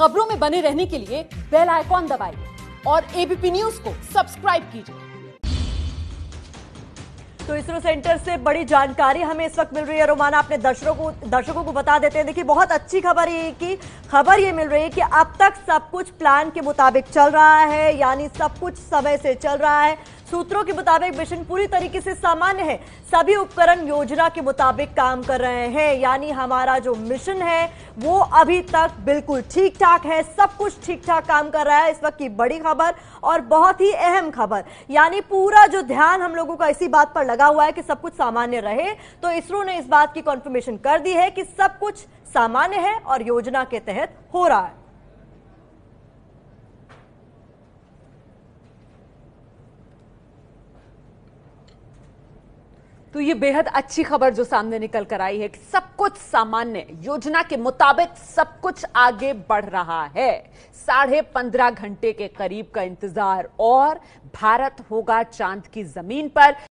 खबरों में बने रहने के लिए बेल आइकॉन दबाइए और एबीपी न्यूज को सब्सक्राइब कीजिए तो इसरो सेंटर से बड़ी जानकारी हमें इस वक्त मिल रही है रोमाना अपने दर्शकों को दर्शकों को बता देते हैं देखिए बहुत अच्छी खबर ये कि खबर ये मिल रही है कि अब तक सब कुछ प्लान के मुताबिक चल रहा है यानी सब कुछ समय से चल रहा है सूत्रों के मुताबिक मिशन पूरी तरीके से सामान्य है सभी उपकरण योजना के मुताबिक काम कर रहे हैं यानी हमारा जो मिशन है वो अभी तक बिल्कुल ठीक ठाक है सब कुछ ठीक ठाक काम कर रहा है इस वक्त की बड़ी खबर और बहुत ही अहम खबर यानी पूरा जो ध्यान हम लोगों का इसी बात पर लगा हुआ है कि सब कुछ सामान्य रहे तो इसरो ने इस बात की कॉन्फर्मेशन कर दी है कि सब कुछ सामान्य है और योजना के तहत हो रहा है तो ये बेहद अच्छी खबर जो सामने निकल कर आई है कि सब कुछ सामान्य योजना के मुताबिक सब कुछ आगे बढ़ रहा है साढ़े पंद्रह घंटे के करीब का इंतजार और भारत होगा चांद की जमीन पर